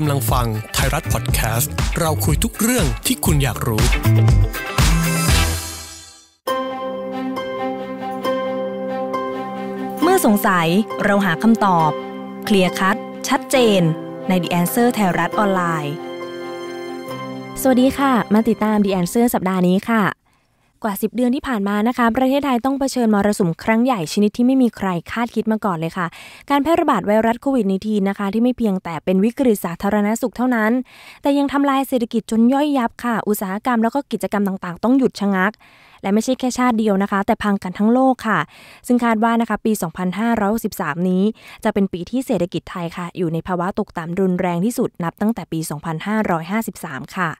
กำลังฟังไทยรัฐพอดแคสต์ เราคุยทุกเรื่องที่คุณอยากรู้ เมื่อสงสัยเราหาคำตอบ เคลียร์คัดชัดเจน ใน The Answer ไทยรัฐออนไลน์ สวัสดีค่ะ มาติดตาม The Answer สัปดาห์นี้ค่ะกว่า 10 เดือนที่ผ่านมานะคะ ประเทศไทยต้องเผชิญมรสุมครั้งใหญ่ชนิดที่ไม่มีใครคาดคิดมาก่อนเลยค่ะ การแพร่ระบาดไวรัสโควิดนทีนะคะ ที่ไม่เพียงแต่เป็นวิกฤตสาธารณสุขเท่านั้น แต่ยังทำลายเศรษฐกิจจนย่อยยับค่ะ อุตสาหกรรมแล้วก็กิจกรรมต่างๆ ต้องหยุดชะงัก และไม่ใช่แค่ชาติเดียวนะคะ แต่พังกันทั้งโลกค่ะ ซึ่งคาดว่านะคะปี 2563 นี้จะเป็นปีที่เศรษฐกิจไทยค่ะ อยู่ในภาวะตกต่ำรุนแรงที่สุดนับตั้งแต่ปี 2553 ค่ะ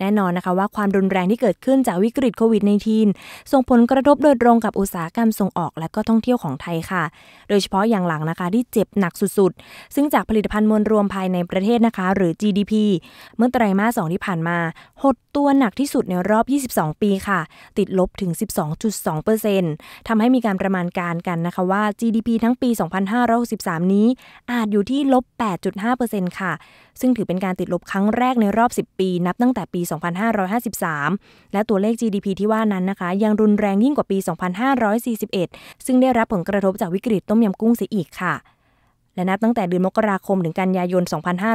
แน่นอนนะคะว่าความรุนแรงที่เกิดขึ้นจากวิกฤตโควิด -19 ส่งผลกระทบโดยตรงกับอุตสาหกรรมส่งออกและก็ท่องเที่ยวของไทยค่ะ โดยเฉพาะอย่างหลังนะคะที่เจ็บหนักสุดๆ ซึ่งจากผลิตภัณฑ์มวลรวมภายในประเทศนะคะหรือ GDP เมื่อไตรมาสสองที่ผ่านมา หดตัวหนักที่สุดในรอบ 22 ปีค่ะ ติดลบถึง 12.2%ทำให้มีการประมาณการกันนะคะว่า GDP ทั้งปี 2563นี้ อาจอยู่ที่ลบ8.5%ค่ะซึ่งถือเป็นการติดลบครั้งแรกในรอบ 10 ปี นับตั้งแต่ปี2553 และตัวเลข GDP ที่ว่านั้นนะคะ ยังรุนแรงยิ่งกว่าปี 2541 ซึ่งได้รับผลกระทบจากวิกฤตต้มยำกุ้งเสียอีกค่ะ และนับตั้งแต่เดือนมกราคมถึงกันยายน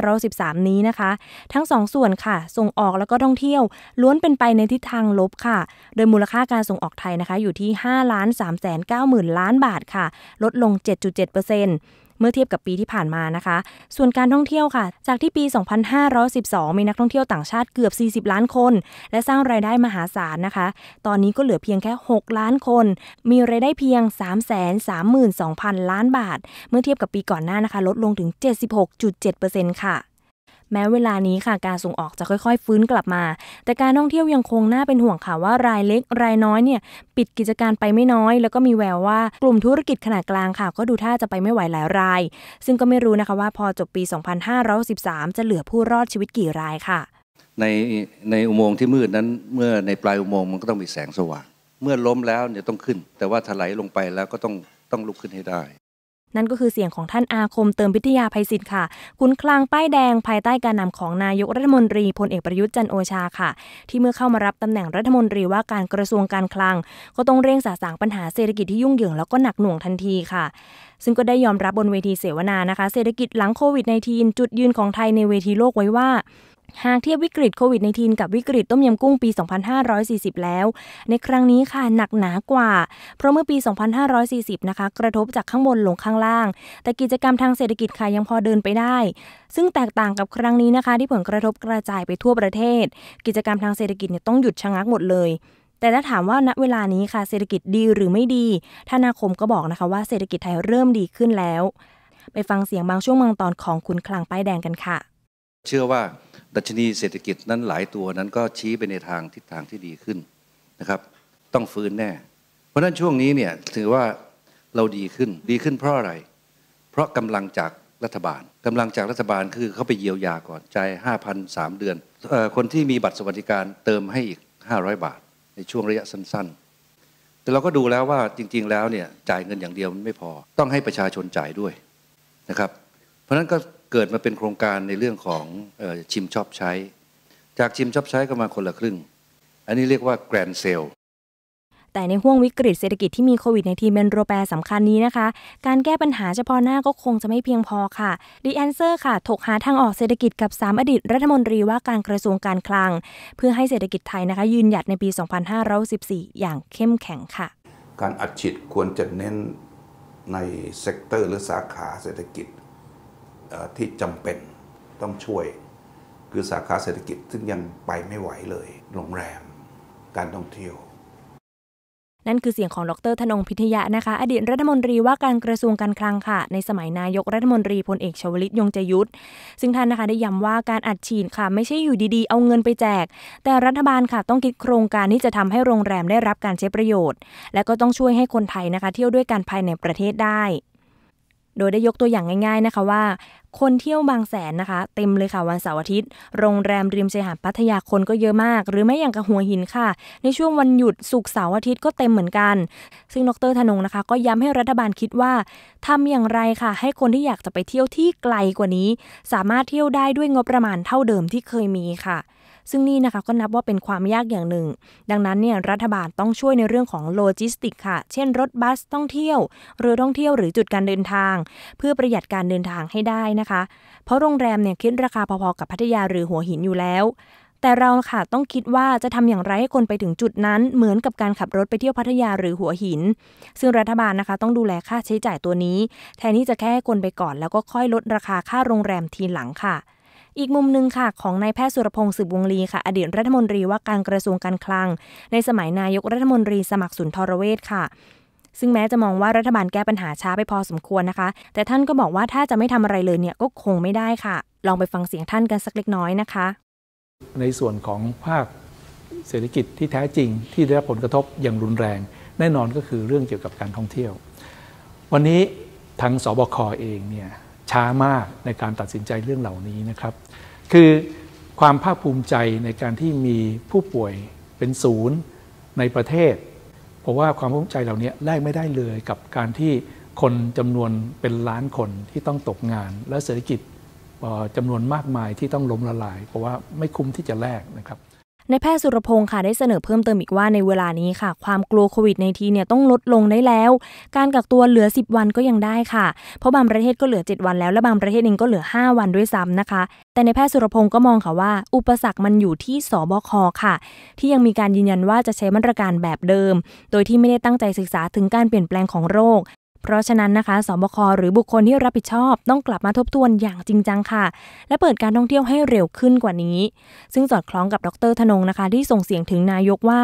2513 นี้นะคะ ทั้งสองส่วนค่ะ ส่งออกแล้วก็ท่องเที่ยว ล้วนเป็นไปในทิศทางลบค่ะ โดยมูลค่าการส่งออกไทยนะคะอยู่ที่5ล้าน3 9 0 0 0 ล้านบาทค่ะ ลดลง 7.7%เเมื่อเทียบกับปีที่ผ่านมานะคะ ส่วนการท่องเที่ยวค่ะ จากที่ปี 2512 มีนักท่องเที่ยวต่างชาติเกือบ 40 ล้านคน และสร้างรายได้มหาศาลนะคะ ตอนนี้ก็เหลือเพียงแค่ 6 ล้านคน มีรายได้เพียง 332,000 ล้านบาท เมื่อเทียบกับปีก่อนหน้านะคะ ลดลงถึง 76.7%ค่ะแม้เวลานี้ค่ะการส่งออกจะค่อยๆ ฟื้นกลับมา แต่การท่องเที่ยวยังคงน่าเป็นห่วงค่ะว่ารายเล็กรายน้อยเนี่ยปิดกิจการไปไม่น้อย แล้วก็มีแววว่ากลุ่มธุรกิจขนาดกลางค่ะ ก็ดูท่าจะไปไม่ไหวหลายรายซึ่งก็ไม่รู้นะคะว่าพอจบปี 2513 จะเหลือผู้รอดชีวิตกี่รายค่ะ ในในอุโมงค์ที่มืดนั้นเมื่อในปลายอุโมงค์มันก็ต้องมีแสงสว่างเมื่อล้มแล้วเนี่ยต้องขึ้น แต่ว่าถลายลงไปแล้วก็ต้องต้องลุกขึ้นให้ได้นั่นก็คือเสียงของท่านอาคมเติมพิทยาภัยศิษย์ค่ะคุณคลังป้ายแดง ภายใต้การนำของนายกรัฐมนตรีพลเอกประยุทธ์จันโอชาค่ะ ที่เมื่อเข้ามารับตำแหน่งรัฐมนตรีว่าการกระทรวงการคลัง ก็ต้องเร่งสาสางปัญหาเศรษฐกิจที่ยุ่งเหยิงแล้วก็หนักหน่วงทันทีค่ะ ซึ่งก็ได้ยอมรับบนเวทีเสวนานะคะ เศรษฐกิจหลังโควิด -19 จุดยืนของไทยในเวทีโลกไว้ว่าหากเทียบวิกฤตโควิด -19 กับวิกฤตต้มยำกุ้งปี 2540 แล้ว ในครั้งนี้ค่ะหนักหนากว่า เพราะเมื่อปี 2540นะคะกระทบจากข้างบนลงข้างล่าง แต่กิจกรรมทางเศรษฐกิจค่ะยังพอเดินไปได้ ซึ่งแตกต่างกับครั้งนี้นะคะ ที่ผลกระทบกระจายไปทั่วประเทศ กิจกรรมทางเศรษฐกิจเนี่ยต้องหยุดชะงักหมดเลย แต่ถ้าถามว่าณเวลานี้ค่ะเศรษฐกิจดีหรือไม่ดีธนาคมก็บอกนะคะว่าเศรษฐกิจไทยเริ่มดีขึ้นแล้ว ไปฟังเสียงบางช่วงบางตอนของคุณคลังป้ายแดงกันค่ะ เชื่อว่าดัชนีเศรษฐกิจนั้นหลายตัวนั้น ก็ชี้ไปในทางทิศทางที่ดีขึ้นนะครับ ต้องฟื้นแน่ เพราะฉะนั้นช่วงนี้เนี่ยถือว่าเราดีขึ้นดีขึ้นเพราะอะไร เพราะกำลังจากรัฐบาลกำลังจากรัฐบาลคือเขาไปเยียวยาก่อนจ่ายห้าพันสามเดือนคนที่มีบัตรสวัสดิการเติมให้อีก500บาทในช่วงระยะสั้นๆ แต่เราก็ดูแล้วว่าจริงๆแล้วเนี่ยจ่ายเงินอย่างเดียวมันไม่พอต้องให้ประชาชนจ่ายด้วยนะครับ เพราะฉะนั้นก็เกิดมาเป็นโครงการในเรื่องของชิมชอบใช้ จากชิมชอบใช้ก็มาคนละครึ่ง อันนี้เรียกว่าแกรนเซลแต่ในห่วงวิกฤตเศรษฐกิจที่มีโควิดในทีเป็นโรแปรสำคัญนี้นะคะ การแก้ปัญหาเฉพาะหน้าก็คงจะไม่เพียงพอค่ะดีแอนเซอร์ค่ะ ถกหาทางออกเศรษฐกิจกับ 3 อดีตรัฐมนตรีว่าการกระทรวงการคลัง เพื่อให้เศรษฐกิจไทยนะคะยืนหยัดในปี 2514 อย่างเข้มแข็งค่ะ การอัดฉีดควรจะเน้นในเซกเตอร์หรือสาขาเศรษฐกิจที่จำเป็นต้องช่วยคือสาขาเศรษฐกิจ ซึ่งยังไปไม่ไหวเลย โรงแรมการท่องเที่ยว นั่นคือเสียงของดรธนงพิทยะนะคะอดีตรัฐมนตรีว่าการกระทรวงการคลังค่ะ ในสมัยนายกรัฐมนตรีพลเอกชวลิตยงจยุทธซึ่งท่านนะคะได้ย้ำว่าการอัดฉีดค่ะไม่ใช่อยู่ดีๆเอาเงินไปแจก แต่รัฐบาลค่ะต้องคิดโครงการที่จะทำให้โรงแรมได้รับการใช้ประโยชน์ และก็ต้องช่วยให้คนไทยนะคะเที่ยวด้วยกันภายในประเทศได้ โดยได้ยกตัวอย่างง่ายๆนะคะว่าคนเที่ยวบางแสนนะคะ เต็มเลยค่ะวันเสาร์อาทิตย์โรงแรมริมชายหาดพัทยาคนก็เยอะมาก หรือไม่อย่างกับหัวหินค่ะ ในช่วงวันหยุดสุกเสาร์อาทิตย์ก็เต็มเหมือนกัน ซึ่งดรธนงนะคะ ก็ย้ำให้รัฐบาลคิดว่า ทำอย่างไรค่ะ ให้คนที่อยากจะไปเที่ยวที่ไกลกว่านี้ สามารถเที่ยวได้ด้วยงบประมาณเท่าเดิมที่เคยมีค่ะซึ่งนี่นะคะก็นับว่าเป็นความยากอย่างหนึ่ง ดังนั้นเนี่ยรัฐบาลต้องช่วยในเรื่องของโลจิสติก ค่ะ เช่นรถบัสท่องเที่ยวเรือท่องเที่ยวหรือจุดการเดินทาง เพื่อประหยัดการเดินทางให้ได้นะคะ เพราะโรงแรมเนี่ยคิดราคาพอๆกับพัทยาหรือหัวหินอยู่แล้ว แต่เราค่ะต้องคิดว่าจะทำอย่างไรให้คนไปถึงจุดนั้นเหมือนกับการขับรถไปเที่ยวพัทยาหรือหัวหิน ซึ่งรัฐบาลนะคะต้องดูแลค่าใช้จ่ายตัวนี้ แทนที่จะแค่ให้คนไปก่อนแล้วก็ค่อยลดราคาค่าโรงแรมทีหลังค่ะอีกมุมหนึ่งค่ะ ของนายแพทย์สุรพงศ์สืบวงลีค่ะอดีตรัฐมนตรีว่าการกระทรวงการคลัง ในสมัยนายกรัฐมนตรีสมัครสุนทรเวชค่ะ ซึ่งแม้จะมองว่ารัฐบาลแก้ปัญหาช้าไปพอสมควรนะคะ แต่ท่านก็บอกว่าถ้าจะไม่ทำอะไรเลยเนี่ย ก็คงไม่ได้ค่ะ ลองไปฟังเสียงท่านกันสักเล็กน้อยนะคะ ในส่วนของภาคเศรษฐกิจที่แท้จริงที่ได้รับผลกระทบอย่างรุนแรง แน่นอนก็คือเรื่องเกี่ยวกับการท่องเที่ยว วันนี้ทางสบคอเองเนี่ยช้ามากในการตัดสินใจเรื่องเหล่านี้นะครับ คือความภาคภูมิใจในการที่มีผู้ป่วยเป็นศูนย์ในประเทศ เพราะว่าความภูมิใจเหล่านี้แลกไม่ได้เลยกับการที่คนจำนวนเป็นล้านคนที่ต้องตกงาน และเศรษฐกิจจำนวนมากมายที่ต้องล้มละลายเพราะว่าไม่คุ้มที่จะแลกนะครับในแพทย์สุรพงศ์ค่ะได้เสนอเพิ่มเติมอีกว่าในเวลานี้ค่ะความกลัวโควิดในทีเนี่ยต้องลดลงได้แล้วการกักตัวเหลือ 10 วันก็ยังได้ค่ะเพราะบางประเทศก็เหลือ 7 วัน แล้วและบางประเทศเองก็เหลือ5วันด้วยซ้ำนะคะแต่ในแพทย์สุรพงศ์ก็มองค่ะว่า อุปสรรคมันอยู่ที่สบค ค่ะ ที่ยังมีการยืนยันว่าจะใช้มาตรการแบบเดิม โดยที่ไม่ได้ตั้งใจศึกษาถึงการเปลี่ยนแปลงของโรคเพราะฉะนั้นนะคะสบคหรือบุคคลที่รับผิดชอบ ต้องกลับมาทบทวนอย่างจริงจังค่ะ และเปิดการท่องเที่ยวให้เร็วขึ้นกว่านี้ ซึ่งสอดคล้องกับดรธนงนะคะ ที่ส่งเสียงถึงนายกว่า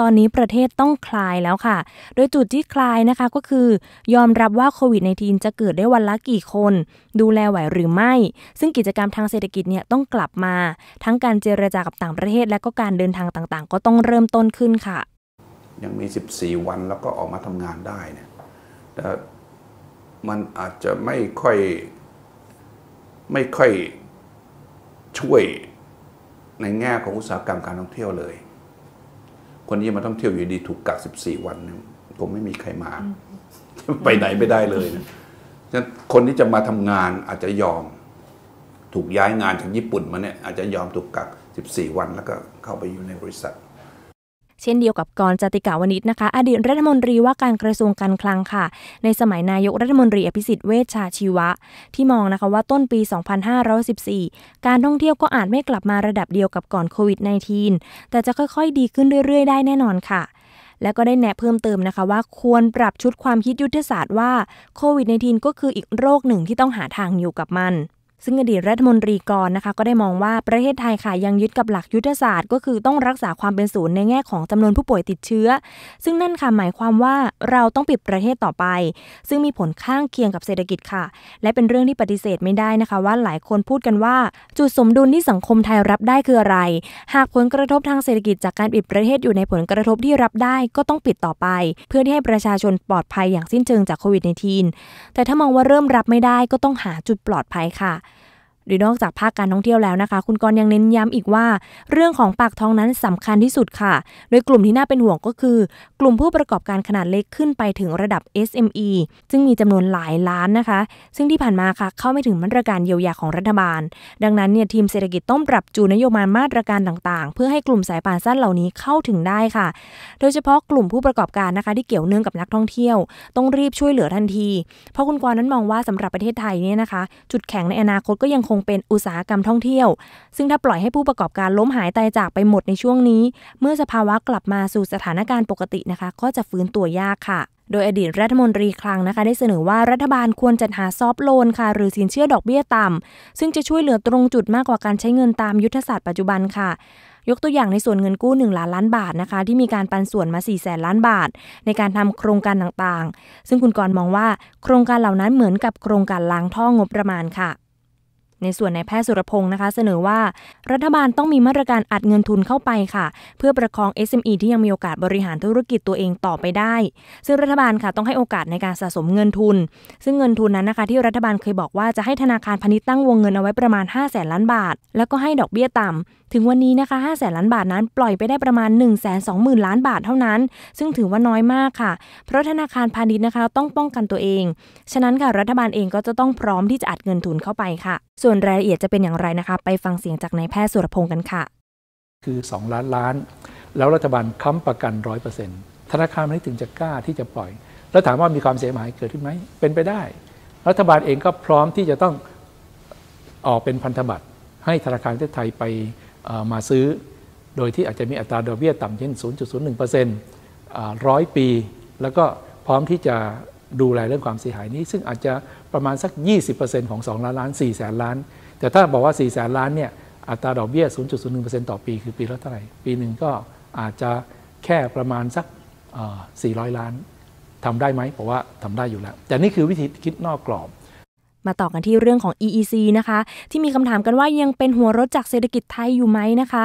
ตอนนี้ประเทศต้องคลายแล้วค่ะ โดยจุดที่คลายนะคะก็คือ ยอมรับว่าโควิดในทีนจะเกิดได้วันละกี่คน ดูแลไหวหรือไม่ ซึ่งกิจกรรมทางเศรษฐกิจเนี่ยต้องกลับมา ทั้งการเจรจากับต่างประเทศ และก็การเดินทางต่างๆ ก็ต้องเริ่มต้นขึ้นค่ะ ยังมี 14 วันแล้วก็ออกมาทำงานได้เนี่ยนะมันอาจจะไม่ค่อยไม่ค่อยช่วยในแง่ของอุตสาหกรรมการท่องเที่ยวเลย คนนี้มาท่องเที่ยวอยู่ดี ถูกกัก14 วัน่วันยคไม่มีใครมา ไปไหนไม่ได้เลยนะฉะนั้นคนที่จะมาทำงานอาจจะยอมถูกย้ายงานจากญี่ปุ่นมาเนี่ยอาจจะยอมถูกกัก14วัน แล้วก็เข้าไปอยู่ในบริษัทเช่นเดียวกับกรจติกาวนิชนะคะ อดีตรัฐมนตรีว่าการกระทรวงการคลังค่ะ ในสมัยนายกรัฐมนตรีอภิสิทธิ์ เวชชาชีวะ ที่มองนะคะว่าต้นปี 2514 การท่องเที่ยวก็อาจไม่กลับมาระดับเดียวกับก่อนโควิด -19 แต่จะค่อยๆ ดีขึ้นเรื่อยๆได้แน่นอนค่ะ และก็ได้แนะเพิ่มเติมนะคะว่าควรปรับชุดความคิดยุทธศาสตร์ว่าโควิด -19 ก็คืออีกโรคหนึ่งที่ต้องหาทางอยู่กับมันซึ่งอดีตรัฐมนตรีกรนะคะ ก็ได้มองว่าประเทศไทยค่ะยังยึดกับหลักยุทธศาสตร์ก็คือต้องรักษาความเป็นศูนย์ในแง่ของจำนวนผู้ป่วยติดเชื้อ ซึ่งนั่นค่ะหมายความว่าเราต้องปิดประเทศต่อไป ซึ่งมีผลข้างเคียงกับเศรษฐกิจค่ะ และเป็นเรื่องที่ปฏิเสธไม่ได้นะคะ ว่าหลายคนพูดกันว่า จุดสมดุลที่สังคมไทยรับได้คืออะไร หากผลกระทบทางเศรษฐกิจจากการปิดประเทศอยู่ในผลกระทบที่รับได้ก็ต้องปิดต่อไป เพื่อที่ให้ประชาชนปลอดภัยอย่างสิ้นเชิงจากโควิด -19 แต่ถ้ามองว่าเริ่มรับไม่ได้ก็ต้องหาจุดปลอดภัยค่ะโดยนอกจากภาคการท่องเที่ยวแล้วนะคะ คุณกรยังเน้นย้ำอีกว่า เรื่องของปากท้องนั้นสำคัญที่สุดค่ะ โดยกลุ่มที่น่าเป็นห่วงก็คือ กลุ่มผู้ประกอบการขนาดเล็กขึ้นไปถึงระดับ SME ซึ่งมีจำนวนหลายล้านนะคะ ซึ่งที่ผ่านมาค่ะเข้าไม่ถึงมาตรการเยียวยาของรัฐบาล ดังนั้นเนี่ยทีมเศรษฐกิจต้องปรับจูนนโยบายมาตรการต่างๆ เพื่อให้กลุ่มสายป่านสั้นเหล่านี้เข้าถึงได้ค่ะ โดยเฉพาะกลุ่มผู้ประกอบการนะคะ ที่เกี่ยวเนื่องกับนักท่องเที่ยวต้องรีบช่วยเหลือทันทีเพราะคุณกรนั้นมองว่าสำหรับประเทศไทยเนี่ยนะคะจุดแข็งในอนาคตก็ยังคงงเป็นอุตสาหกรรมท่องเที่ยว ซึ่งถ้าปล่อยให้ผู้ประกอบการล้มหายตายจากไปหมดในช่วงนี้ เมื่อสภาวะกลับมาสู่สถานการณ์ปกตินะคะ ก็จะฟื้นตัวยากค่ะ โดยอดีตรัฐมนตรีคลังนะคะ ได้เสนอว่ารัฐบาลควรจัดหาซอฟโลนค่ะ หรือสินเชื่อดอกเบี้ยต่ำ ซึ่งจะช่วยเหลือตรงจุดมากกว่าการใช้เงินตามยุทธศาสตร์ปัจจุบันค่ะ ยกตัวอย่างในส่วนเงินกู้1ล้านล้านบาทนะคะ ที่มีการปันส่วนมา4แสนล้านบาทในการทำโครงการต่างๆ ซึ่งคุณกรมองว่าโครงการเหล่านั้นเหมือนกับโครงการล้างท่องบประมาณค่ะในส่วนนายแพทย์สุรพงศ์นะคะ เสนอว่า รัฐบาลต้องมีมาตรการอัดเงินทุนเข้าไปค่ะ เพื่อประคอง SME ที่ยังมีโอกาสบริหารธุรกิจตัวเองต่อไปได้ ซึ่งรัฐบาลค่ะต้องให้โอกาสในการสะสมเงินทุน ซึ่งเงินทุนนั้นนะคะที่รัฐบาลเคยบอกว่าจะให้ธนาคารพาณิชย์ตั้งวงเงินเอาไว้ประมาณ5้าแสนล้านบาท แล้วก็ให้ดอกเบี้ยต่ำถึงวันนี้นะคะ5แสนล้านบาทนั้นปล่อยไปได้ประมาณ 1 2 0 0 0 0 ล้านบาทเท่านั้น ซึ่งถือว่าน้อยมากค่ะ เพราะธนาคารพาณิชย์นะคะต้องป้องกันตัวเอง ฉะนั้นค่ะรัฐบาลเองก็จะต้องพร้อมที่จะอัดเงินทุนเข้าไปค่ะ ส่วนรายละเอียดจะเป็นอย่างไรนะคะ ไปฟังเสียงจากนายแพทย์สุรพงศ์กันค่ะ คือ 2 ล้านล้าน แล้วรัฐบาลค้ำประกัน 100%ธนาคารพาณิชย์ถึงจะกล้าที่จะปล่อย แล้วถามว่ามีความเสียหายเกิดขึ้นไหม เป็นไปได้ รัฐบาลเองก็พร้อมที่จะต้องออกเป็นพันธบัตรให้ธนาคารประเทศไทยไปมาซื้อโดยที่อาจจะมีอัตราดอกเบี้ยต่ำเช่น0.01%ร้อยปี แล้วก็พร้อมที่จะดูแลเรื่องความเสียหายนี้ ซึ่งอาจจะประมาณสัก 20%ของ 2 ล้านล้าน4แสนล้าน แต่ถ้าบอกว่า4แสนล้านเนี่ย อัตราดอกเบี้ย 0.01%ต่อปีคือปีละเท่าไหร่ ปีหนึ่งก็อาจจะแค่ประมาณสัก 400 ล้านทำได้ไหมาะว่าทำได้อยู่แล้ว แต่นี่คือวิธีคิดนอกกรอบมาต่อกันที่เรื่องของ EEC นะคะที่มีคำถามกันว่ายังเป็นหัวรถจากเศรษฐกิจไทยอยู่ไหมนะคะ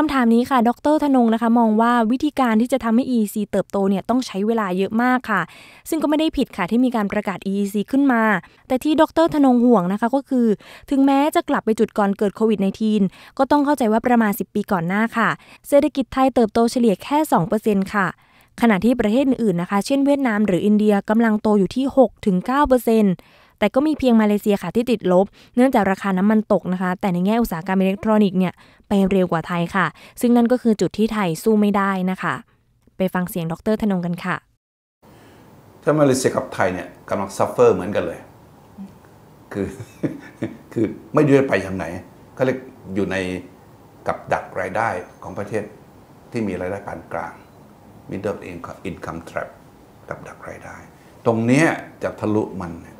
คำถามนี้ค่ะ ดร ธนงนะคะมองว่าวิธีการที่จะทำให้ EEC เติบโตเนี่ยต้องใช้เวลาเยอะมากค่ะ ซึ่งก็ไม่ได้ผิดค่ะที่มีการประกาศ EEC ขึ้นมา แต่ที่ดร ธนงห่วงนะคะก็คือถึงแม้จะกลับไปจุดก่อนเกิดโควิด -19 ก็ต้องเข้าใจว่าประมาณ 10 ปีก่อนหน้าค่ะ เศรษฐกิจไทยเติบโตเฉลี่ยแค่2%ค่ะขณะที่ประเทศอื่นๆนะคะ เช่นเวียดนามหรืออินเดียกำลังโตอยู่ที่ 6-9%ถึงแต่ก็มีเพียงมาเลเซียค่ะที่ติดลบ เนื่องจากราคาน้ำมันตกนะคะ แต่ในแง่อุตสาหกรรมอิเล็กทรอนิกส์เนี่ยไปเร็วกว่าไทยค่ะ ซึ่งนั่นก็คือจุดที่ไทย สู้ไม่ได้นะคะ ไปฟังเสียงดรธนงกันค่ะ ถ้ามาเลเซียกับไทยเนี่ยกำลังซัฟเฟอร์เหมือนกันเลย คือ คือ ไม่ดู้ไปทางไหน ก็เลยอยู่ในกับดักรายได้ของประเทศที่มีรายได้ปานกลาง middle income trap กับดักรายได้ ตรงนี้จะทะลุมันเนี่ย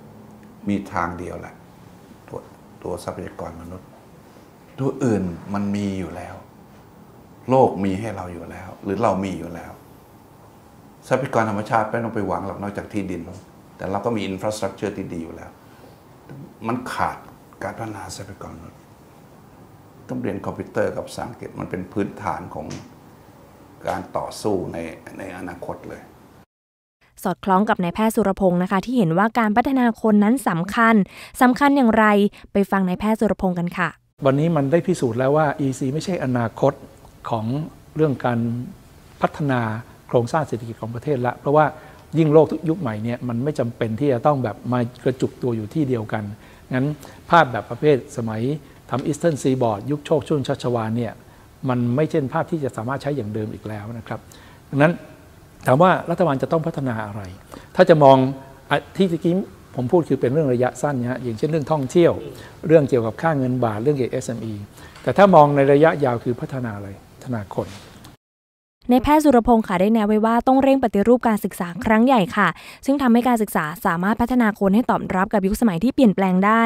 มีทางเดียวแหละตัวตัวทรัพยากรมนุษย์ ตัวอื่นมันมีอยู่แล้ว โลกมีให้เราอยู่แล้ว หรือเรามีอยู่แล้วทรัพยากรธรรมชาติไม่ต้องไปหวังหรอกนอกจากที่ดิน แต่เราก็มีอินฟราสตรักเจอร์ที่ดีอยู่แล้ว มันขาดการพัฒนาทรัพยากรมนุษย์ ต้องเรียนคอมพิวเตอร์กับสังเกตมันเป็นพื้นฐานของการต่อสู้ในในอนาคตเลยสอดคล้องกับนายแพทย์สุรพงศ์นะคะที่เห็นว่าการพัฒนาคนนั้นสำคัญ สำคัญอย่างไรไปฟังนายแพทย์สุรพงศ์กันค่ะ วันนี้มันได้พิสูจน์แล้วว่า EC ไม่ใช่อนาคตของเรื่องการพัฒนาโครงสร้างเศรษฐกิจของประเทศละเพราะว่ายิ่งโลกทุกยุคใหม่เนี่ยมันไม่จำเป็นที่จะต้องแบบมากระจุกตัวอยู่ที่เดียวกันงั้นภาพแบบประเภทสมัยทำอีสเทิร์นซีบอร์ดยุคโชคชุนชัชวานเนี่ยมันไม่เช่นภาพที่จะสามารถใช้อย่างเดิมอีกแล้วนะครับดังนั้นถามว่ารัฐบาลจะต้องพัฒนาอะไร ถ้าจะมองที่ตะกี้ผมพูดคือเป็นเรื่องระยะสั้นนะฮะอย่างเช่นเรื่องท่องเที่ยว เรื่องเกี่ยวกับค่าเงินบาทเรื่องเกี่ยวกับ SME แต่ถ้ามองในระยะยาวคือพัฒนาอะไรพัฒนาคนในแพทย์สุรพงศ์ค่ะได้แนะไว้ว่าต้องเร่งปฏิรูปการศึกษาครั้งใหญ่ค่ะ ซึ่งทำให้การศึกษาสามารถพัฒนาคนให้ตอบรับกับยุคสมัยที่เปลี่ยนแปลงได้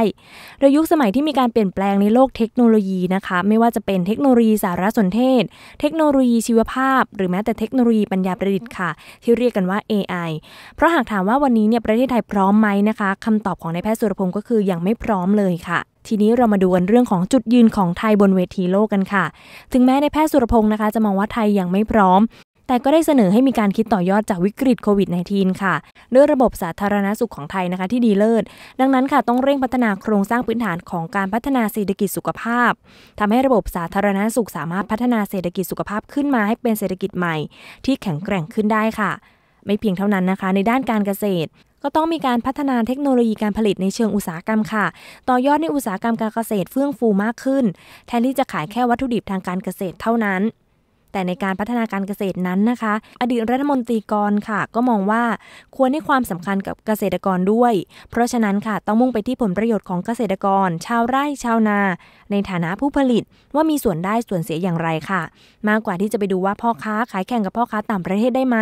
โดยยุคสมัยที่มีการเปลี่ยนแปลงในโลกเทคโนโลยีนะคะ ไม่ว่าจะเป็นเทคโนโลยีสารสนเทศ เทคโนโลยีชีวภาพ หรือแม้แต่เทคโนโลยีปัญญาประดิษฐ์ค่ะที่เรียกกันว่า AI เพราะหากถามว่าวันนี้เนี่ยประเทศไทยพร้อมไหมนะคะ คำตอบของนายแพทย์สุรพงศ์ก็คือยังไม่พร้อมเลยค่ะทีนี้เรามาดูกันเรื่องของจุดยืน ของไทยบนเวทีโลกกันค่ะ ถึงแม้ในแพทย์สุรพงศ์นะคะจะมองว่าไทยยังไม่พร้อม แต่ก็ได้เสนอให้มีการคิดต่อยอดจากวิกฤตโควิด -19 ค่ะด้วยระบบสาธารณาสุขของไทยนะคะที่ดีเลิศ ดังนั้นค่ะต้องเร่งพัฒนาโครงสร้างพื้นฐานของการพัฒนาเศรษฐกิจสุขภาพ ทำให้ระบบสาธารณาสุขสามารถพัฒนาเศรษฐกิจสุขภาพขึ้นมาให้เป็นเศรษฐกิจใหม่ ที่แข็งแกร่งขึ้นได้ค่ะ ไม่เพียงเท่านั้นนะคะ ในด้านการเกษตรก็ต้องมีการพัฒนาเทคโนโลยีการผลิตในเชิงอุตสาหกรรมค่ะ ต่อยอดในอุตสาหกรรมการเกษตรเฟื่องฟูมากขึ้นแทนที่จะขายแค่วัตถุดิบทางการเกษตรเท่านั้นแต่ในการพัฒนาการเกษตรนั้นนะคะ อดีตรัฐมนตรีกรค่ะ ก็มองว่าควรให้ความสำคัญกับเกษตรกรด้วย เพราะฉะนั้นค่ะ ต้องมุ่งไปที่ผลประโยชน์ของเกษตรกรชาวไร่ชาวนา ในฐานะผู้ผลิตว่ามีส่วนได้ส่วนเสียอย่างไรค่ะ มากกว่าที่จะไปดูว่าพ่อค้า ขายแข่งกับพ่อค้าต่างประเทศได้ไหม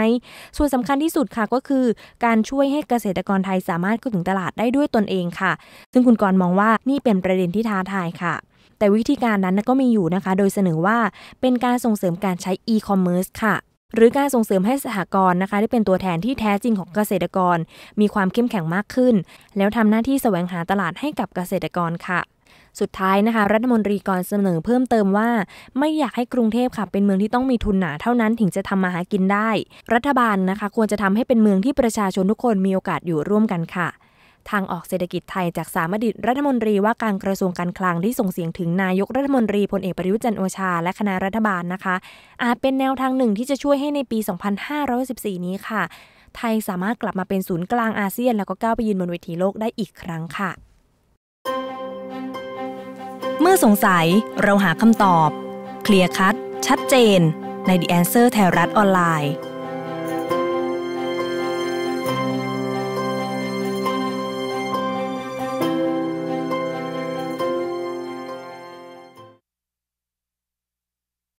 ส่วนสำคัญที่สุดค่ะก็คือ การช่วยให้เกษตรกรไทยสามารถเข้าถึงตลาดได้ด้วยตนเองค่ะ ซึ่งคุณกรมองว่านี่เป็นประเด็นที่ท้าทายค่ะแต่วิธีการนั้นก็มีอยู่นะคะ โดยเสนอว่าเป็นการส่งเสริมการใช้อีคอมเมิร์ซค่ะ หรือการส่งเสริมให้สหกรณ์นะคะได้เป็นตัวแทนที่แท้จริงของเกษตรกร มีความเข้มแข็งมากขึ้น แล้วทำหน้าที่แสวงหาตลาดให้กับเกษตรกรค่ะ สุดท้ายนะคะ รัฐมนตรีกรเสนอเพิ่มเติมว่า ไม่อยากให้กรุงเทพค่ะ เป็นเมืองที่ต้องมีทุนหนาเท่านั้นถึงจะทำมาหากินได้ รัฐบาลนะคะ ควรจะทำให้เป็นเมืองที่ประชาชนทุกคนมีโอกาสอยู่ร่วมกันค่ะทางออกเศรษฐกิจไทยจากสามอดีตรัฐมนตรีว่าการกระทรวงการคลังที่ส่งเสียงถึงนายกรัฐมนตรีพลเอกประยุจันโอชา และคณะรัฐบาลนะคะ อาจเป็นแนวทางหนึ่งที่จะช่วยให้ในปี 2514 นี้ค่ะ ไทยสามารถกลับมาเป็นศูนย์กลางอาเซียนแล้วก็ก้าวไปยืนบนเวทีโลกได้อีกครั้งค่ะ เมื่อสงสัยเราหาคำตอบเคลียร์คัดชัดเจนใน The Answer ไทยรัฐออนไลน์